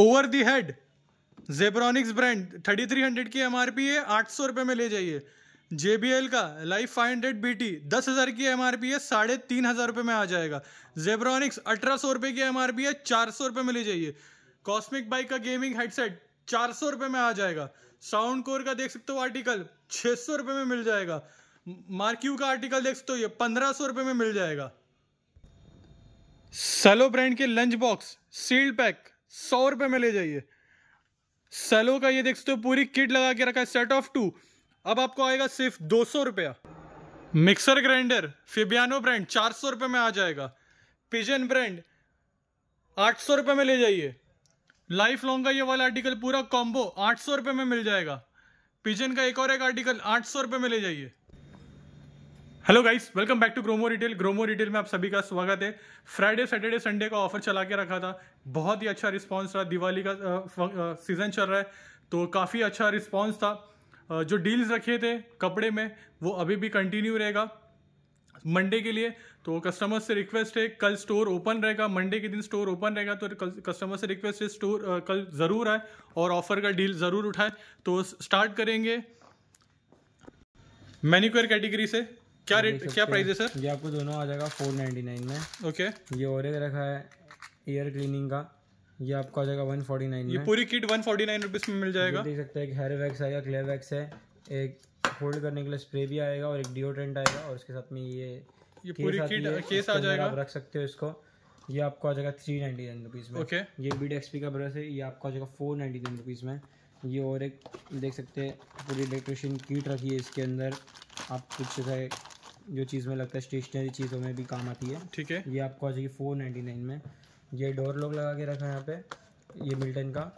over the head Zebronics brand thirty three hundred की M R P है आठ सौ रुपये में ले जाइए जेबीएल का life five hundred B T दस हज़ार की एम आर पी है साढ़े तीन हज़ार रुपये में आ जाएगा जेब्रॉनिक्स अठारह सौ रुपये की एम आर पी है चार सौ रुपये में ले जाइए कॉस्मिक बाइक का गेमिंग हेडसेट चार सौ रुपये में आ जाएगा साउंड कोर का देख सकते हो आर्टिकल छः सौ रुपये में मिल जाएगा मार्क्यू का आर्टिकल देख सकते हो ये पंद्रह सौ रुपये में मिल जाएगा सेलो ब्रांड के लंच बॉक्स सील्ड पैक सौ रुपए में ले जाइए सेलो का ये देख सकते हो पूरी किट लगा के रखा है सेट ऑफ टू अब आपको आएगा सिर्फ दो सौ रुपया मिक्सर ग्राइंडर फिबियानो ब्रांड चार सौ रुपए में आ जाएगा पिजन ब्रांड आठ सौ रुपए में ले जाइए लाइफ लॉन्ग का ये वाला आर्टिकल पूरा कॉम्बो आठ सौ रुपए में मिल जाएगा पिजन का एक और एक आर्टिकल आठ सौ रुपए में ले जाइए hello guys welcome back to Gromo retail Gromo retail में आप सभी का स्वागत है फ्राइडे सैटरडे संडे का ऑफर चला के रखा था बहुत ही अच्छा रिस्पांस रहा दिवाली का सीज़न चल रहा है तो काफ़ी अच्छा रिस्पांस था जो डील्स रखे थे कपड़े में वो अभी भी कंटिन्यू रहेगा मंडे के लिए तो कस्टमर से रिक्वेस्ट है कल स्टोर ओपन रहेगा मंडे के दिन स्टोर ओपन रहेगा तो कस्टमर से रिक्वेस्ट है स्टोर कल ज़रूर आए और ऑफर का डील ज़रूर उठाए तो स्टार्ट करेंगे मैनिक्योर कैटेगरी से क्या रेट क्या प्राइस है सर ये आपको दोनों आ जाएगा फोर नाइन्टी नाइन में ओके ये और एक रखा है एयर क्लीनिंग का ये आपको आ जाएगा वन फोर्टी नाइन ये पूरी kit one forty nine rupees में मिल जाएगा देख सकते हैं एक हेयर वैक्स आएगा क्ले वैक्स है एक होल्ड करने के लिए स्प्रे भी आएगा और एक डिओड्रेंट आएगा और उसके साथ में ये पूरी किट केस आ जाएगा आप रख सकते हो इसको ये आपको आ जाएगा थ्री नाइन्टी नाइन रुपीज़ में ओके ये बीड एक्सपी का ब्रश है ये आपको आ जाएगा फोर नाइन्टी नाइन रुपीज़ में ये और एक देख सकते हैं पूरी इलेक्ट्रिशियन किट रखी है इसके अंदर आप कुछ जो चीज़ में लगता है स्टेशनरी चीज़ों में भी काम आती है ठीक है ये आपको आ जाएगी फोर नाइन्टी नाइन में ये डोर लॉक लगा के रखा है यहाँ पे ये मिल्टन का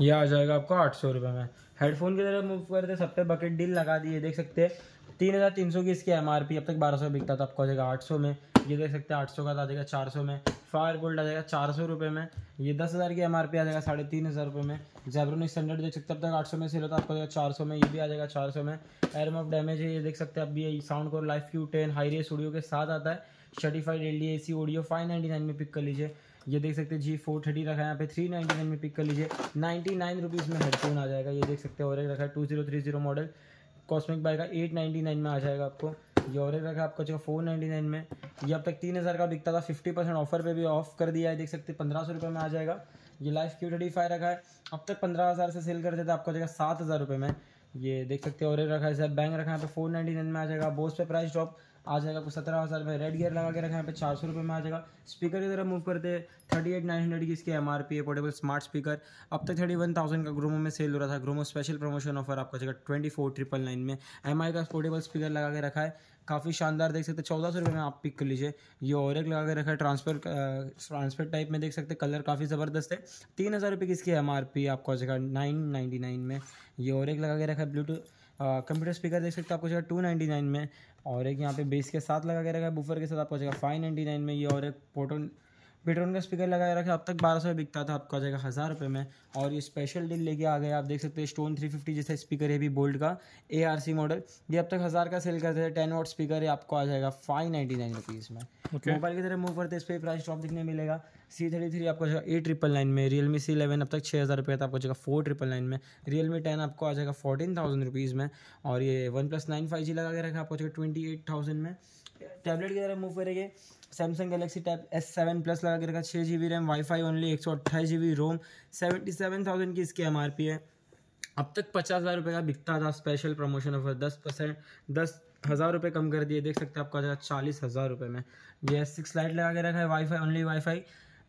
ये आ जाएगा आपको आठ सौ रुपये में हेडफोन की तरफ मूव करते सब पे बकेट डील लगा दी है देख सकते हैं तीन हज़ार तीन सौ की इसकी एम आर पी अब तक बारह सौ बिकता था आपको आ जाएगा आठ सौ में ये देख सकते हैं आठ सौ का आ जाएगा चार सौ में फायर गोल्ड आ जाएगा चार सौ रुपये में ये दस हज़ार की एम आर पी आ जाएगा साढ़े तीन हज़ार रुपये में जैबरन स्टैंडर्ड जो देख सकते हैं अब तक आठ सौ में सेल होता है आपको देगा चार सौ में ये भी आ जाएगा चार सौ में एयरम ऑफ डैमेज है ये देख सकते हैं आप ये sound core life Q ten high res audio के साथ आता है certified L D A C audio five ninety nine में पिक कर लीजिए ये देख सकते हैं जी फोर थर्टी रखा है यहाँ पे थ्री नाइन्टी नाइन में पिक कर लीजिए नाइन्टी नाइन रुपीज़ में हेडफोन आ जाएगा ये देख सकते हैं और एक रखा है two zero three zero model cosmic bike का एट नाइन्टी नाइन में आ जाएगा आपको ये और एक रखा आपको जो फोर नाइन्टी नाइन में ये अब तक तीन हज़ार का बिकता था फिफ्टी परसेंट ऑफर पे भी ऑफ कर दिया है देख सकते पंद्रह सौ रुपये में आ जाएगा ये लाइफ क्यू थर्टी फाइव रखा है अब तक पंद्रह हज़ार से सेल करते थे आपको जाएगा सात हज़ार रुपये में ये देख सकते हो और एक रखा है सर बैंक रखा है पे फोर नाइन्टी नाइन में आ जाएगा बोस पे प्राइस ड्रॉप आ जाएगा कुछ सत्रह हज़ार रुपये रेड गियर लगा के रखा है पे चार सौ रुपये में आ जाएगा स्पीकर की तरफ मूव करते हैं थर्टी एट नाइन हंड्रेड की इसके एम आर पी है पोर्टेबल स्मार्ट स्पीकर अब तक थर्टी वन थाउजेंड का ग्रोमो में सेल हो रहा था ग्रोमो स्पेशल प्रमोशन ऑफर आपको जगह ट्वेंटी फोर ट्रिपल नाइन में एम आई का पोर्टेबल स्पीकर लगा के रखा है काफ़ी शानदार देख सकते चौदह सौ रुपये में आप पिक कर लीजिए ये और एक लगा के रखा है ट्रांसफर ट्रांसफर टाइप में देख सकते हैं कलर काफ़ी ज़बरदस्त है तीन हज़ार रुपये की इसकी एम आर पी आपको आ जाएगा नाइन नाइन्टी नाइन में ये और एक लगा के रखा है ब्लूटूथ कंप्यूटर स्पीकर देख सकते हो आपको जाएगा टू नाइन्टी नाइन में और एक यहाँ पे बेस के साथ लगा के रखा है बुफर के साथ आपको जाएगा फाइव नाइन्टी नाइन में ये और एक पोटो बेटोन का स्पीकर लगाए रखा अब तक बारह सौ में बिकता था आपको आ जाएगा हज़ार रुपये में और ये स्पेशल डील लेके आ गए आप देख सकते हैं स्टोन थ्री फिफ्टी जैसा स्पीकर है भी बोल्ड का ए आर सी मॉडल ये अब तक हज़ार का सेल करते थे टेन वॉट स्पीकर है आपको आ जाएगा फाइव नाइन्टी नाइन रुपीज़ में मोबाइल की तरह मूव करते इस पर प्राइस ड्रॉप दिखने मिलेगा सी थर्टी थ्री आपको ए ट्रिपल नाइन में रियल मी सी इलेवन अब तक छः हज़ार रुपये था आपको जाएगा फोर ट्रिपल नाइन में रियल मी टेन आपको आ जाएगा फोर्टीन थाउजेंड रुपीज़ में और ये OnePlus nine five G लगा के रखा आपको जाएगा ट्वेंटी एट थाउजेंड में टैबलेट की तरह मूव करेंगे Samsung Galaxy Tab S seven plus लगा के रखा छः G B RAM wifi only एक सौ अट्ठाईस G B ROM seventy seven thousand की इसकी एम आर पी है अब तक पचास हज़ार रुपये का बिकता था स्पेशल प्रमोशन ऑफर दस परसेंट दस हज़ार रुपये कम कर दिए देख सकते हैं आपको आ जाएगा चालीस हज़ार रुपये में ये सिक्स लाइट लगा के रखा है वाईफाई ओनली वाईफाई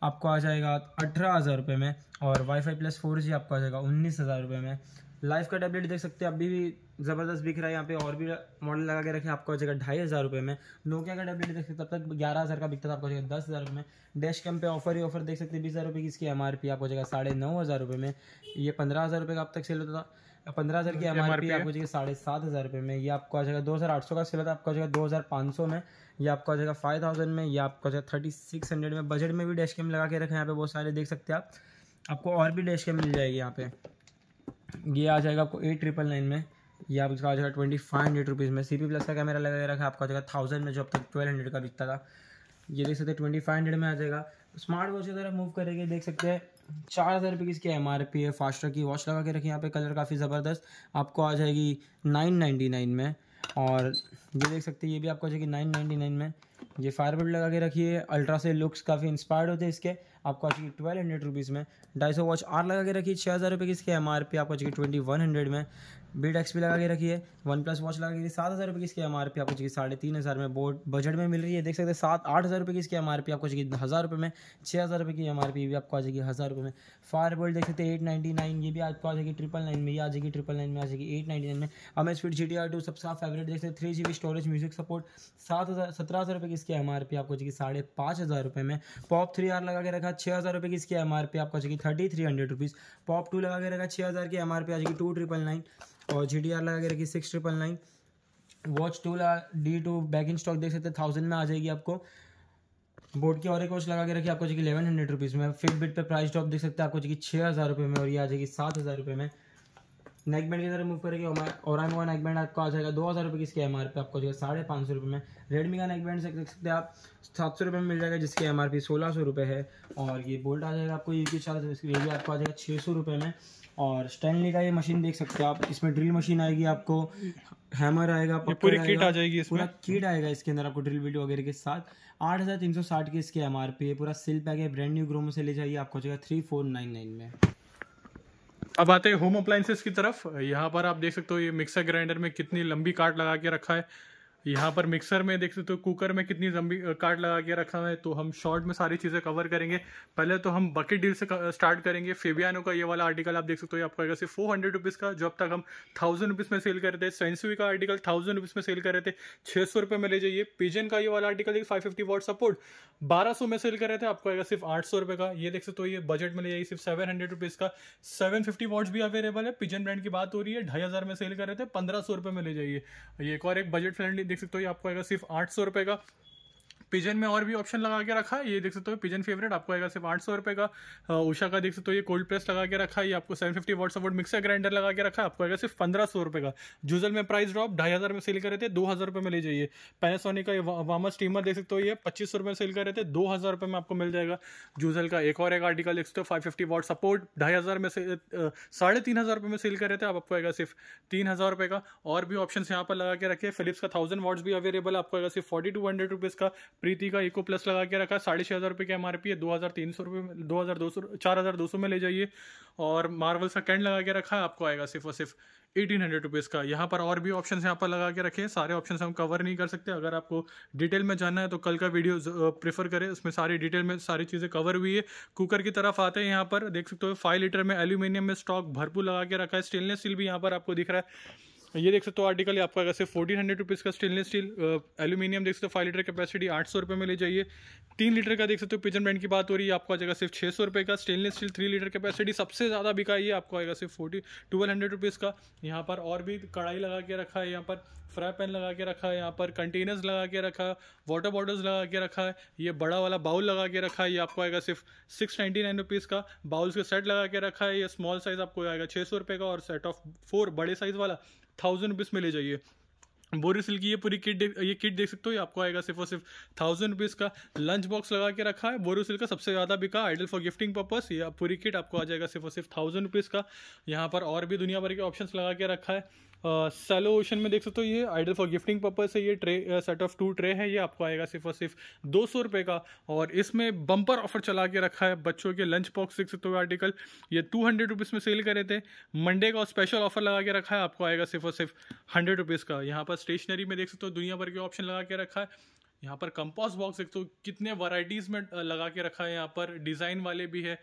आपको आ जाएगा अठारह हज़ार रुपये में और वाईफाई प्लस फोर जी आपको आ जाएगा उन्नीस हज़ार रुपये में लाइफ का टैबलेट देख सकते हैं अभी भी ज़बरदस्त बिक रहा है यहाँ पे और भी मॉडल लगा के रखे आपको जगह ढाई हज़ार रुपये में नोकिया का टैबलेट देख सकते तब तक ग्यारह हज़ार का बिकता था आपको जगह दस हज़ार रुपये में डैश कैम पे ऑफर ही ऑफर देख सकते हैं बीस हज़ार रुपये की इसकी एम आर पी आपको जगह साढ़े नौ हज़ार रुपये में ये पंद्रह हज़ार रुपये का अब तक सेल होता था पंद्रह हज़ार की एम आर पी आपको जाएगा साढ़े सात हज़ार रुपये में ये आपको आ जाएगा दो हज़ार आठ सौ का सेल होता है आपको आ जाएगा दो हज़ार पाँच सौ में ये आपको आ जाएगा फाइव थाउजेंड में ये आपको हो जाएगा थर्टी सिक्स हंड्रेड में बजट में भी डैश कैम लगा के रखे यहाँ पे बहुत सारे देख सकते हैं आप आपको और भी डैश कैम मिल जाएगी यहाँ पे ये आ जाएगा आपको एट ट्रिपल नाइन में ये इसका आ जाएगा ट्वेंटी फाइव हंड्रेड रुपीज़ में सी पी प्लस का कैमरा लगा रखा आपका आ जाएगा थाउजेंड में जो अब तक ट्वेल्व हंड्रेड का बिकता था ये देख सकते हैं ट्वेंटी फाइव हंड्रेड में आ जाएगा स्मार्ट वॉच की तरफ मूव करेंगे देख सकते हैं चार हज़ार रुपये की इसकी एम आर पी है फास्टर की वॉच लगा के रखी यहाँ पे कलर काफ़ी ज़बरदस्त आपको आ जाएगी नाइन नाइन्टी नाइन में और ये देख सकते हैं ये भी आपको आ जाएगी नाइन नाइन्टी नाइन में ये फायरबोल्ट लगा के रखिए अल्ट्रा से लुक्स काफ़ी इंस्पायर्ड होते हैं इसके आपको आ चुकी ट्वेल्व हंड्रेड रुपीज़ में ढाई वॉच आर लगा के रखिए छः हज़ार रुपये की इसकी एम आर पी आपको आ चुकी ट्वेंटी वन हंड्रेड में बी डेक्स भी लगा के रखी है वन प्लस वॉच लगा के रखी सात हज़ार रुपये की इसकी एम आर पी आपको चाहिए साढ़े तीन हज़ार में बोर्ड बजट में मिल रही है देख सकते हैं सात आठ हज़ार रुपये की इसकी एम आर पी आपको चाहिए हज़ार रुपये में छः हज़ार रुपये की एम आर पी भी आपको आ जाएगी हज़ार रुपये में फायर बोल्ट देख सकते हैं एट नाइनटी नाइन ये भी आपको आ जाएगी ट्रिपल नाइन में ये आ जाएगी ट्रिपल नाइन में आ जाएगी एट नाइनटी नाइन में हमें speed G T R two सबसे फेवरेट देख सकते three G B storage music support सात हज़ार सत्रह हज़ार रुपये की इसकी एम आर पी आपको चाहिए साढ़े पाँच हज़ार रुपये में पॉप थ्री आर लगा के रखा छः हज़ार रुपये की इसकी एम आर पी आपको चाहिए thirty three hundred rupees pop two लगा के रखा छः हज़ार की एम आर पी आ जाएगी टू ट्रिपल नाइन और जी डी आर लगा के रखी six triple nine watch two D two back in stock देख सकते हैं थाउजेंड में आ जाएगी आपको बोर्ड की और एक वॉच लगा के रखी आपको कि इलेवन हंड्रेड रुपीज़ में फिटबिट पर प्राइस ड्रॉप देख सकते हैं आपको कि छः हज़ार रुपये में और ये आ जाएगी सात हज़ार रुपये में नेक बैंड के अंदर मूव करेंगे और एम नेक बैंड आपको आ जाएगा दो हज़ार रुपये की इसके एम आर पी आपको जाएगा साढ़े पाँच सौ रुपये में रेडमी का नेक बैंड देख सकते हैं आप सात सौ रुपये में मिल जाएगा जिसकी एम आर पी सोलह सौ रुपये है और ये बोल्ट आ जाएगा आपको यू की चार्ज इसकी रेडी आपको आ जाएगा छः सौ रुपये में और स्टैंडली का ये मशीन देख सकते हो आप इसमें ड्रिल मशीन आएगी आपको हैमर आएगा पूरी किट आ जाएगी इसमें पूरा किट आएगा इसके अंदर आपको ड्रिल वीडियो वगैरह के साथ आठ हज़ार तीन सौ साठ की इसकी एम आर पी है पूरा सिल्प पैक है ब्रांड न्यू ग्रोमो से ले जाइए आपको जाएगा थ्री फोर नाइन नाइन में अब आते हैं होम अप्लाइंसेस की तरफ यहाँ पर आप देख सकते हो ये मिक्सर ग्राइंडर में कितनी लंबी काट लगा के रखा है यहाँ पर मिक्सर में देख सकते हो तो कुकर में कितनी लंबी काट लगा के रखा है तो हम शॉर्ट में सारी चीज़ें कवर करेंगे पहले तो हम बकेट डील से स्टार्ट करेंगे फेबियानो का ये वाला आर्टिकल आप देख सकते हो तो आपका कैसे फोर हंड्रेड रुपीज़ का जो अब तक हम थाउजेंड रुपीज़ में सेल कर रहे थे सेंसवी का आर्टिकल थाउजेंड रुपीज़ में सेल कर रहे थे छः सौ रुपये में ले जाइए पिजन का ये वाला article five fifty watt support बारह सौ में सेल कर रहे थे आपको आएगा सिर्फ आठ सौ रुपये का ये देख सकते हो ये बजट में ले जाइए सिर्फ सेवन हंड्रेड रुपीज़ का सेवन फिफ्टी वॉट्स भी अवेलेबल है पिजन ब्रांड की बात हो रही है ढाई हज़ार में सेल कर रहे थे पंद्रह सौ रुपये में ले जाइए ये एक और एक बजट फ्रेंडली देख सकते हो ये आपको आएगा सिर्फ आठ सौ रुपये का पिजन में और भी ऑप्शन लगा के रखा है ये देख सकते हो पिजन फेवरेट आपको आएगा सिर्फ आठ सौ रुपये का उषा का देख सकते हो ये कोल्ड प्रेस लगा के रखा है ये आपको seven fifty watts watt mixer grinder लगा के रखा है आपको आएगा सिर्फ पंद्रह सौ रुपये का जूजल में प्राइस ड्रॉप ढाई हज़ार में सेल कर रहे थे दो हज़ार रुपये में ले जाइए पैनासोनिक का वामा स्टीमर देख सकते हो ये पच्चीस सौ रुपये में सेल कर रहे थे दो हज़ार रुपये में आपको मिल जाएगा जूजल का एक और एक आर्टिकल देख सकते हो फाइव फिफ्टी वॉट सपोर्ट ढाई हज़ार में से साढ़े तीन हज़ार रुपये में सेल कर रहे थे अब आपको आएगा सिर्फ तीन हज़ार रुपये का और भी ऑप्शन यहाँ पर लगा के रखे फिलिप्स का थाउजेंड वॉट्स भी अवेलेबल आपको आएगा सिर्फ फोर्टी टू हंड्रेड रुपीज़ का प्रीति का इको प्लस लगा के रखा है साढ़े छः हज़ार रुपये की एम आर पी है दो हज़ार तीन सौ रुपये में दो हज़ार दो सौ चार हज़ार दो सौ में ले जाइए और मार्वल का कैंड लगा के रखा है आपको आएगा सिर्फ और सिर्फ एटीन हंड्रेड रुपीज़ का यहाँ पर और भी ऑप्शन यहाँ पर लगा के रखे सारे ऑप्शन हम कवर नहीं कर सकते अगर आपको डिटेल में जानना है तो कल का वीडियो प्रीफर करें उसमें सारी डिटेल में सारी चीज़ें कवर हुई है कुकर की तरफ आते हैं यहाँ पर देख सकते हो फाइव लीटर में एल्यूमिनियम में स्टॉक भरपूर लगा के रखा है स्टेनलेस स्टील भी यहाँ पर आपको दिख रहा है ये देख सकते हो आर्टिकल आपका कैसे सिर्फ फोर्टीन हंड्रेड रुपीज़ का स्टेनलेस स्टील एल्यूमिनियम देख सकते हो फाइव लीटर कैपेसिटी आठ सौ रुपये में ले जाइए तीन लीटर का देख सकते हो पिजन ब्रांड की बात हो रही है आपको आ जाएगा सिर्फ छः सौ रुपये का stainless steel three litre capacity सबसे ज़्यादा बिका ये आपको आएगा सिर्फ फोर्टी ट्वेल्व हंड्रेड रुपीज़ का यहाँ पर और भी कढ़ाई लगा के रखा है यहाँ पर फ्राई पैन लगा के रखा है यहाँ पर कंटेनर्स लगा के रखा है वाटर बॉटल्स लगा के रखा है ये बड़ा वाला बाउल लगा के रखा है ये आपको आएगा सिर्फ सिक्स नाइन्टी नाइन रुपीज़ का बाउल्स का सेट लगा के रखा है ये स्मॉल साइज़ आपको आएगा छः सौ रुपये का और सेट ऑफ फोर बड़े साइज़ वाला थाउजेंड रुपीज़ में ले जाइए बोरिसल की ये पूरी किट ये किट देख सकते हो ये आपको आएगा सिर्फ और सिर्फ थाउजेंड रुपीज़ का लंच बॉक्स लगा के रखा है बोरिसल का सबसे ज़्यादा बिका आइडल फॉर गिफ्टिंग पर्पस ये पूरी किट आपको आ जाएगा सिर्फ और सिर्फ थाउजेंड रुपीज़ का यहाँ पर और भी दुनिया भर के ऑप्शंस लगा के रखा है सेलो uh, ओशन में देख सकते हो ये आइडल फॉर गिफ्टिंग पर्पज है ये tray set of two tray है ये आपको आएगा सिर्फ और सिर्फ दो सौ रुपये का और इसमें बम्पर ऑफर चला के रखा है बच्चों के लंच बॉक्स देख सकते हो आर्टिकल ये टू हंड्रेड रुपीज़ में सेल करे थे मंडे का स्पेशल ऑफर लगा के रखा है आपको आएगा सिर्फ और सिर्फ हंड्रेड रुपीज़ का यहाँ पर स्टेशनरी में देख सकते हो दुनिया भर के ऑप्शन लगा के रखा है यहाँ पर कंपोस्ट बॉक्स एक तो कितने वराइटीज में लगा के रखा है यहाँ पर डिज़ाइन वाले भी है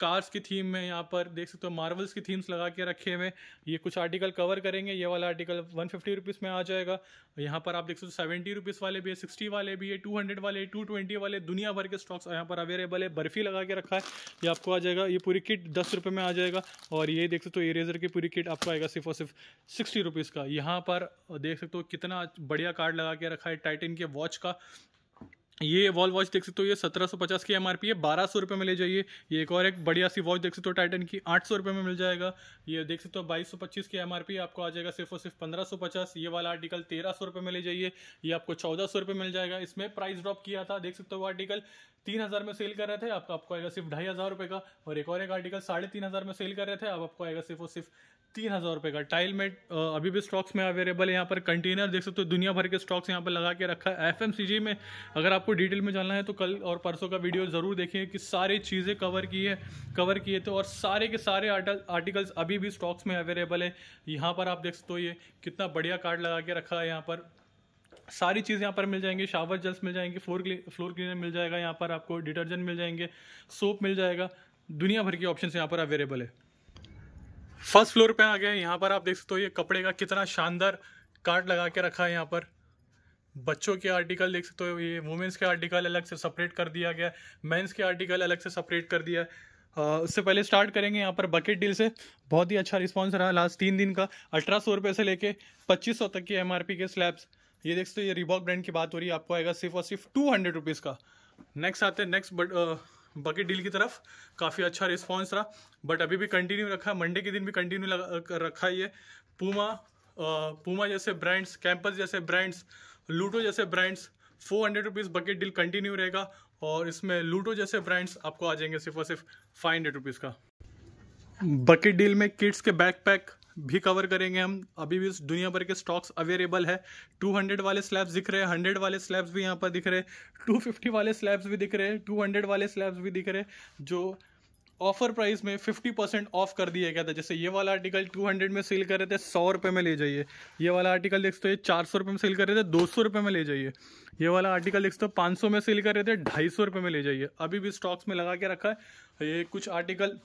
कार्स की थीम में यहाँ पर देख सकते हो मार्वल्स की थीम्स लगा के रखे हुए ये कुछ आर्टिकल कवर करेंगे ये वाला आर्टिकल वन फिफ्टी में आ जाएगा यहाँ पर आप देख सकते हो सेवेंटी रुपीज़ वाले भी है सिक्सटी वाले भी है टू हंड्रेड वाले टू ट्वेंटी वाले दुनिया भर के स्टॉक्स यहाँ पर अवेलेबल है बर्फ़ी लगा के रखा है ये आपको आ जाएगा ये पूरी किट दस रुपये में आ जाएगा और ये देख सकते हो इरेजर की पूरी किट आपको आएगा सिर्फ और सिर्फ सिक्सटी रुपीज़ का यहाँ पर देख सकते हो कितना बढ़िया कार्ड लगा के रखा है टाइटन के वॉच का ये वॉल वॉच देख सकते हो ये 1750 की एमआरपी है बारह सौ रुपये में ले जाइए ये एक और एक बढ़िया सी वॉच देख सकते हो टाइटन की आठ सौ रुपये में मिल जाएगा ये देख सकते हो बाईस सौ पच्चीस की एमआरपी आपको आ जाएगा सिर्फ और सिर्फ पंद्रह सौ पचास ये वाला आर्टिकल तेरह सौ रुपये में ले जाइए ये आपको चौदह सौ रुपये मिल जाएगा इसमें प्राइस ड्रॉप किया था देख सकते हो आर्टिकल तीन हज़ार में सेल कर रहे थे आप आपको आएगा सिर्फ ढाई हज़ार रुपये का और एक और एक आर्टिकल साढ़े तीन हज़ार में सेल कर रहे थे अब आपको आएगा सिर्फ और सिर्फ तीन हज़ार रुपये का टाइल मेट अभी भी स्टॉक्स में अवेलेबल है यहाँ पर कंटेनर देख सकते हो दुनिया भर के स्टॉक्स यहाँ पर लगा के रखा है एफ में अगर आपको डिटेल में जानना है तो कल और परसों का वीडियो ज़रूर देखिए कि सारी चीज़ें कवर की है कवर किए थे और सारे के सारे आर्टिकल्स अभी भी स्टॉक्स में अवेलेबल है यहाँ पर आप देख सकते हो ये कितना बढ़िया कार्ड लगा के रखा है यहाँ पर सारी चीज़ यहाँ पर मिल जाएंगी शावर जल्स मिल जाएंगे फ्लोर फ्लोर क्लीनर मिल जाएगा यहाँ पर आपको डिटर्जेंट मिल जाएंगे सोप मिल जाएगा दुनिया भर के ऑप्शन यहाँ पर अवेलेबल है फर्स्ट फ्लोर पे आ गए यहाँ पर आप देख सकते हो ये कपड़े का कितना शानदार कार्ड लगा के रखा है यहाँ पर बच्चों के आर्टिकल देख सकते हो ये वुमेंस के आर्टिकल अलग से सेपरेट कर दिया गया मेन्स के आर्टिकल अलग से सेपरेट कर दिया है उससे पहले स्टार्ट करेंगे यहाँ पर बकेट डील से बहुत ही अच्छा रिस्पॉन्स रहा लास्ट तीन दिन का अठारह सौ रुपये से लेके पच्चीस सौ तक की एम के स्लैब्स ये देख सकते हो ये रिबॉक ब्रांड की बात हो रही है आपको आएगा सिर्फ और सिर्फ टू हंड्रेड रुपीज़ का नेक्स्ट आते हैं नेक्स्ट बट बकेट डील की तरफ काफ़ी अच्छा रिस्पॉन्स रहा बट अभी भी कंटिन्यू रखा मंडे के दिन भी कंटिन्यू रखा ये पूमा पूमा जैसे ब्रांड्स कैंपस जैसे ब्रांड्स लूटो जैसे brands four hundred rupees bucket deal continue रहेगा और इसमें लूटो जैसे ब्रांड्स आपको आ जाएंगे सिर्फ और सिर्फ फाइव हंड्रेड रुपीज़ का बकेट डील में किड्स के बैकपैक भी कवर करेंगे हम अभी भी दुनिया भर के स्टॉक्स अवेलेबल है 200 वाले स्लैब्स दिख रहे हैं 100 वाले स्लैब्स भी यहाँ पर दिख रहे हैं 250 वाले स्लैब्स भी दिख रहे हैं 200 वाले स्लैब्स भी दिख रहे हैं जो ऑफर प्राइस में 50 परसेंट ऑफ कर दिया गया था जैसे ये वाला आर्टिकल 200 में सेल कर रहे थे सौ रुपये में ले जाइए ये वाला आर्टिकल देख सकते चार सौ रुपये में सेल कर रहे थे दो सौ रुपये में ले जाइए ये वाला आर्टिकल देख सकते हो पाँच सौ में सेल कर रहे थे ढाई सौ रुपये में ले जाइए अभी भी स्टॉक्स में लगा के रखा है ये कुछ आर्टिकल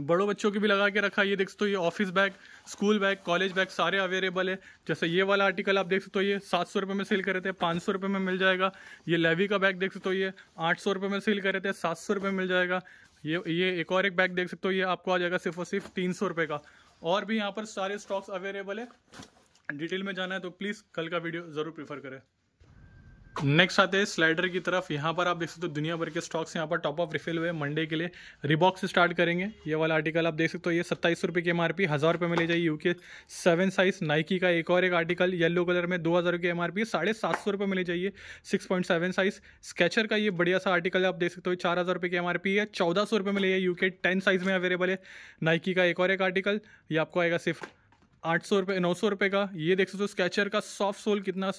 बड़ों बच्चों की भी लगा के रखा ये देख सकते हो ये office bag school bag college bag सारे अवेलेबल है जैसे ये वाला आर्टिकल आप देख सकते हो ये सात सौ रुपये में सेल कर रहे थे पाँच सौ रुपये में मिल जाएगा ये लेवी का बैग देख सकते हो ये आठ सौ रुपये में सेल कर रहे थे सात सौ रुपये में मिल जाएगा ये ये एक और एक बैग देख सकते हो ये आपको आ जाएगा सिर्फ और सिर्फ तीन सौ रुपये का और भी यहाँ पर सारे स्टॉक्स अवेलेबल है डिटेल में जाना है तो प्लीज़ कल का वीडियो ज़रूर प्रीफर करें नेक्स्ट आते हैं स्लाइडर की तरफ यहाँ पर आप देख सकते हो दुनिया भर के स्टॉक्स यहाँ पर टॉप ऑफ रिफिल हुए मंडे के लिए रिबॉक्स स्टार्ट करेंगे ये वाला आर्टिकल आप देख सकते हो ये सत्ताईस रुपये की एम आर पी हज़ार रुपये में ले जाइए यूके सेवन साइज नाइकी का एक और एक आर्टिकल येलो कलर में दो हज़ार की एम आर पी साढ़े सात सौ रुपये में ले जाइए six point seven size Skecher का ये बढ़िया सा आर्टिकल आप देख सकते हो चार हज़ार रुपये की एम आर पी है चौदह सौ रुपये में ले जाइए यूके टेन साइज में अवेलेबल है नाइकी का एक और एक आर्टिकल ये आपको आएगा सिर्फ आठ सौ रुपये नौ सौ रुपये का ये देख सकते हो स्केचर का सॉफ्ट सोल कितना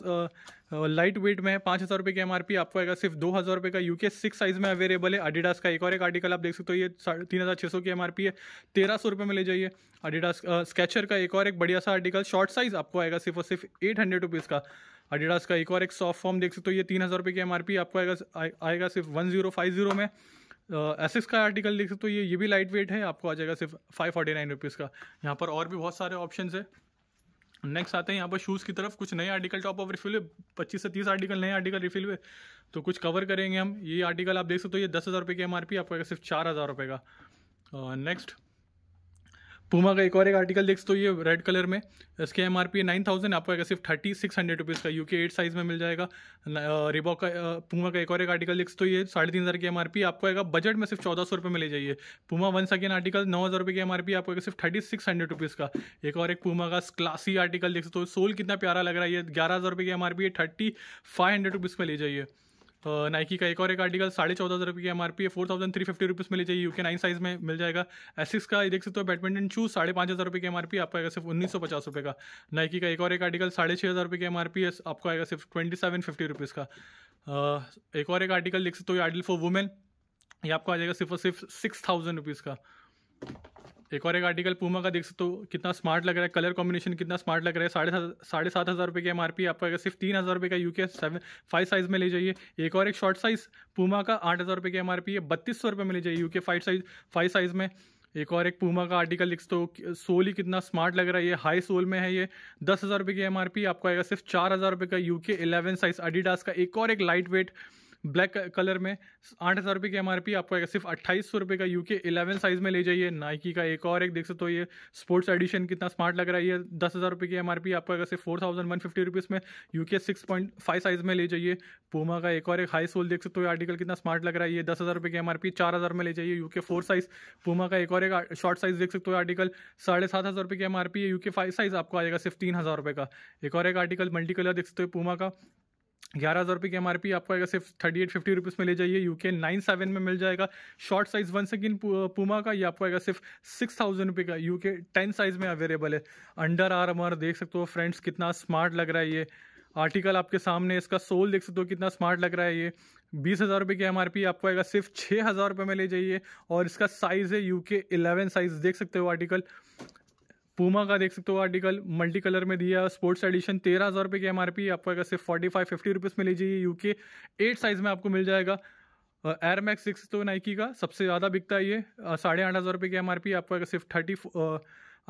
लाइट वेट में है पाँच हज़ार रुपये की एम आपको आएगा सिर्फ दो हज़ार रुपये का यूके सिक्स साइज में अवेलेबल है अडिडास का एक और एक आर्टिकल आप देख सकते हो ये साढ़े तीन हज़ार छः सौ की एम है तेरह सौ रुपये में ले जाइए अडिडास स्केचर का एक और एक बढ़िया सा आर्टिकल शॉर्ट साइज आपको आएगा सिर्फ और सिर्फ एट हंड्रेड रुपीज़ का अडिडास का एक और एक सॉफ्ट फॉर्म देख सकते हो ये तीन हज़ार रुपये की एम आपको आएगा आएगा सिर्फ वन जीरो फाइव जीरो में एसिस का आर्टिकल देख सकते हो तो ये ये भी लाइट वेट है आपको आ जाएगा सिर्फ फाइव फोर्टी नाइन रुपीज़ का यहाँ पर और भी बहुत सारे ऑप्शन है नेक्स्ट आते हैं यहाँ पर शूज़ की तरफ कुछ नए आर्टिकल टॉप ऑफ रिफिल हुए पच्चीस से तीस आर्टिकल नए आर्टिकल रिफिल हुए तो कुछ कवर करेंगे हम ये आर्टिकल आप देख सकते हो तो ये दस हज़ार रुपये की एम आर पी आपको सिर्फ चार हज़ार रुपये का नेक्स्ट uh, पुमा का एक और एक आर्टिकल देख तो ये रेड कलर में इसके M R P nine thousand आपको सिर्फ थर्टी सिक्स हंड्रेड रुपीज़ का यू के एट साइज़ में मिल जाएगा रिबॉक का पुमा का एक और एक आर्टिकल देख तो ये साढ़े तीन हज़ार की एम आर पी आपको आएगा बजट में सिर्फ चौदह सौ रुपये में ले जाइए पुमा वन सेकेंड आर्टिकल नौ हज़ार रुपये की एम आर पी आपको आएगा सिर्फ थर्टी सिक्स हंड्रेड रुपीज़ का एक और एक पुमा का क्लासी आर्टिकल देख सकते हो सोल कितना प्यारा लग रहा है ये ग्यारह हज़ार रुपये की एम आर पी है थर्टी फाइव हंड्रेड रुपीज़ में ले जाइए नाइकी तो का एक और एक आर्टिकल साढ़े चौदह हज़ार रुपये की एम आर पी है four thousand three fifty rupees मिली जाएगी के नाइन साइज में मिल जाएगा एसिक्स का देख सकते हो बैडमिंटन शूज साढ़े पाँच हज़ार रुपये की एम आर पी आपको आएगा सिर्फ उन्नीस सौ पचास रुपये का नाइकी का एक और एक आर्टिकल साढ़े छः हज़ार रुपये की एम आर पी है आपको आएगा सिर्फ ट्वेंटी सेवन फिफ्टी रुपीज़ का एक और एक आर्टिकल देख सकते हो आर्टिकल फॉर वुमेन ये आपको आ जाएगा सिर्फ और सिर्फ सिक्स थाउजेंड रुपीज़ का एक और एक आर्टिकल पूमा का देख सकते हो कितना स्मार्ट लग रहा है कलर कॉम्बिनेशन कितना स्मार्ट लग रहा है साढ़े सात साढ़े सात हज़ार रुपये की एम आपका अगर सिर्फ तीन हज़ार रुपये का U K seven five size में ले जाइए एक और एक शॉर्ट साइज़ पूमा का आठ हज़ार रुपये की एम है बत्तीस सौ रुपये में ले जाइए यू के फाइव साइज फाइव साइज़ में एक और एक पूमा का आर्टिकल लिख तो सोल ही कितना स्मार्ट लग रहा है ये हाई सोल में है ये दस हज़ार रुपये की एम आपको आएगा सिर्फ चार हज़ार रुपये का यू के इलेवन साइज़ अडीडास का एक और एक लाइट वेट ब्लैक कलर में आठ हज़ार रुपये की एम आपको आएगा सिर्फ अट्ठाईस सौ रुपये का यू के इलेवन साइज़ में ले जाइए नाइकी का एक और एक देख सकते हो ये स्पोर्ट्स एडिशन कितना स्मार्ट लग रहा है ये दस हज़ार रुपये की एम आपको आएगा सिर्फ four thousand one fifty rupees में U K six point five size में ले जाइए पूमा का एक और एक हाई सोल देख सकते हो आर्टिकल कितना स्मार्ट लग रहा है ये दस हज़ार रुपये की एम चार हज़ार में ले जाइए यू के फोर साइज़ पूमा का एक और एक शॉर्ट साइज़ देख सकते हो आर्टिकल साढ़े सात हज़ार रुपये की एम है यू के फाइव साइज़ आपको आएगा सिर्फ तीन हज़ार रुपये का एक और एक आर्टिकल मल्टी कलर देख सकते हो पूमा का ग्यारह हज़ार रुपये की एम आर पी आपको आएगा सिर्फ थर्टी एट फिफ्टी रुपीज़ में ले जाइए यू के नाइन सेवन में मिल जाएगा शॉर्ट साइज वन सेकेंड पुमा का ये आपको आएगा सिर्फ सिक्स थाउजेंड रुपये का यू के टेन साइज़ में अवेलेबल है अंडर आर्म आर देख सकते हो फ्रेंड्स कितना स्मार्ट लग रहा है ये आर्टिकल आपके सामने इसका सोल देख सकते हो कितना स्मार्ट लग रहा है ये बीस हज़ार रुपये की एम आपको आएगा सिर्फ छः हज़ार रुपये में ले जाइए और इसका साइज़ है यू के इलेवन साइज़ देख सकते हो आर्टिकल पूमा का देख सकते हो आर्टिकल मल्टी कलर में दिया स्पोर्ट्स एडिशन तेरह हज़ार रुपये की एम आर पी आपको सिर्फ फोर्टी फाइव फिफ्टी रुपीज़ में लीजिए यू के एट साइज़ में आपको मिल जाएगा एयर मैक्स सिक्स तो नाइकी का सबसे ज़्यादा बिकता है ये साढ़े आठ हज़ार रुपये की एम आर पी आपको सिर्फ थर्टी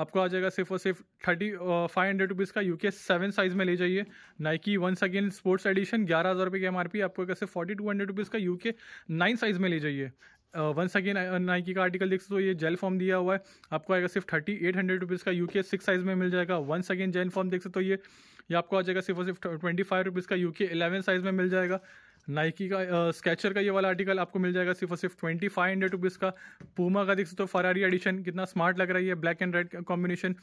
आपको आ जाएगा सिर्फ और सिर्फ थर्टी फाइव हंड्रेड रुपीज़ का यू के सेवन साइज़ में ले जाइए Nike one second sports edition ग्यारह हज़ार रुपये की एम आर पी आपको सिर्फ फोर्टी टू हंड्रेड रुपीज़ का यू के नाइन साइज़ में ले जाइए वंस अगेन नाइकी का आर्टिकल देख सकते हो ये जेल फॉर्म दिया हुआ है आपको आएगा सिर्फ थर्टी एट हंड्रेड रुपीज़ का यू के सिक्स साइज़ में मिल जाएगा वंस अगेन जेल फॉर्म देख सकते हो ये ये आपको आ जाएगा सिर्फ और सिर्फ ट्वेंटी फाइव रुपीज़ का यू के एलेवन साइज़ में मिल जाएगा नाइकी का स्केचर का ये वाला आर्टिकल आपको मिल जाएगा सिर्फ और सिर्फ ट्वेंटी फाइव हंड्रेड रुपीज़ का पूमा का देख सकते हो फरारी एडिशन कितना स्मार्ट लग रहा है ब्लैक एंड रेड कॉम्बिनेशन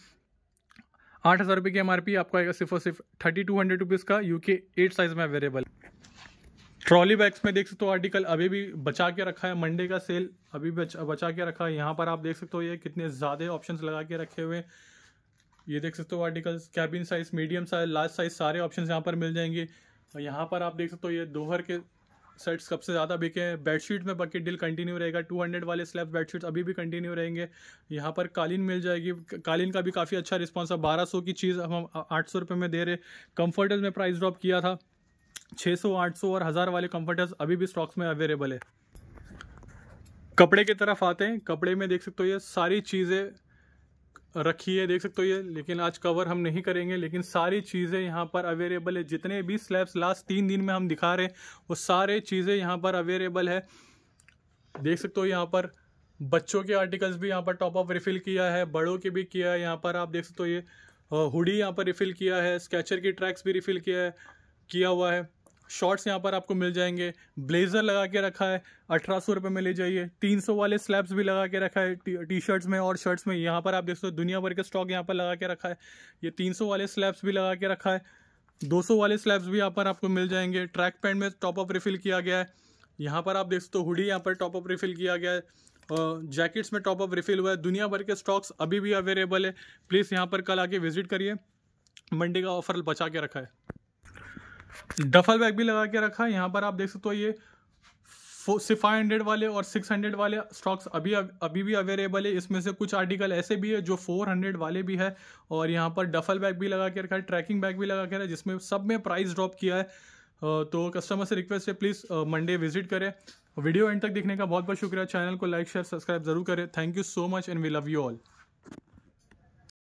आठ हज़ार रुपये की एम आर पी आपको आएगा सिर्फ और सिर्फ थर्टी टू हंड्रेड रुपीज़ का यू के एट साइज़ में अवेलेबल ट्रॉली बैग्स में देख सकते हो आर्टिकल अभी भी बचा के रखा है मंडे का सेल अभी बचा बचा के रखा है यहाँ पर आप देख सकते हो ये कितने ज़्यादा ऑप्शन लगा के रखे हुए ये देख सकते हो articles cabin size medium size large size सारे ऑप्शन यहाँ पर मिल जाएंगे और यहाँ पर आप देख सकते हो ये दोहर के सेट्स सबसे ज़्यादा बिके हैं बेडशीट में बकेट डील कंटिन्यू रहेगा 200 वाले स्लैब बेडशीट्स अभी भी कंटिन्यू रहेंगे यहाँ पर कालीन मिल जाएगी कालीन का भी काफ़ी अच्छा रिस्पॉन्स है बारह की चीज़ हम आठ सौ में दे रहे कंफर्टेज में प्राइस ड्रॉप किया था 600, 800 और हज़ार वाले कंफर्टर्स अभी भी स्टॉक्स में अवेलेबल है कपड़े की तरफ आते हैं कपड़े में देख सकते हो ये सारी चीज़ें रखी है देख सकते हो ये लेकिन आज कवर हम नहीं करेंगे लेकिन सारी चीज़ें यहाँ पर अवेलेबल है जितने भी स्लैब्स लास्ट तीन दिन में हम दिखा रहे हैं वो सारे चीज़ें यहाँ पर अवेलेबल है देख सकते हो यहाँ पर बच्चों के आर्टिकल्स भी यहाँ पर टॉप अप रिफ़िल किया है बड़ों के भी किया है यहाँ पर आप देख सकते हो ये हुडी यहाँ पर रिफ़िल किया है स्केचर की ट्रैक्स भी रिफ़िल किया है किया हुआ है शॉर्ट्स यहाँ पर आपको मिल जाएंगे ब्लेजर लगा के रखा है अठारह सौ रुपये में ले जाइए तीन सौ वाले स्लैब्स भी लगा के रखा है टी शर्ट्स में और शर्ट्स में यहाँ पर आप देख सकते हो दुनिया भर के स्टॉक यहाँ पर लगा के रखा है ये तीन सौ वाले स्लैब्स भी लगा के रखा है दो सौ वाले स्लैब्स भी यहाँ पर आपको मिल जाएंगे ट्रैक पैंट में टॉप अप रिफिल किया गया है यहाँ पर आप देख सकते हो हुडी यहाँ पर टॉप अप रिफिल किया गया है जैकेट्स में टॉप अप रिफिल हुआ है दुनिया भर के स्टॉक्स अभी भी अवेलेबल है प्लीज़ यहाँ पर कल आके विजिट करिए मंडे का ऑफर बचा के रखा है डफल बैग भी लगा के रखा है यहाँ पर आप देख सकते हो ये फाइव हंड्रेड वाले और सिक्स हंड्रेड वाले स्टॉक्स अभी अभी भी अवेलेबल है इसमें से कुछ आर्टिकल ऐसे भी है जो फोर हंड्रेड वाले भी है और यहाँ पर डफल बैग भी लगा के रखा है ट्रैकिंग बैग भी लगा के रखा है जिसमें सब में प्राइस ड्रॉप किया है तो कस्टमर से रिक्वेस्ट है प्लीज़ मंडे विजिट करें वीडियो एंड तक देखने का बहुत बहुत शुक्रिया चैनल को लाइक शेयर सब्सक्राइब जरूर करें thank you so much and we love you all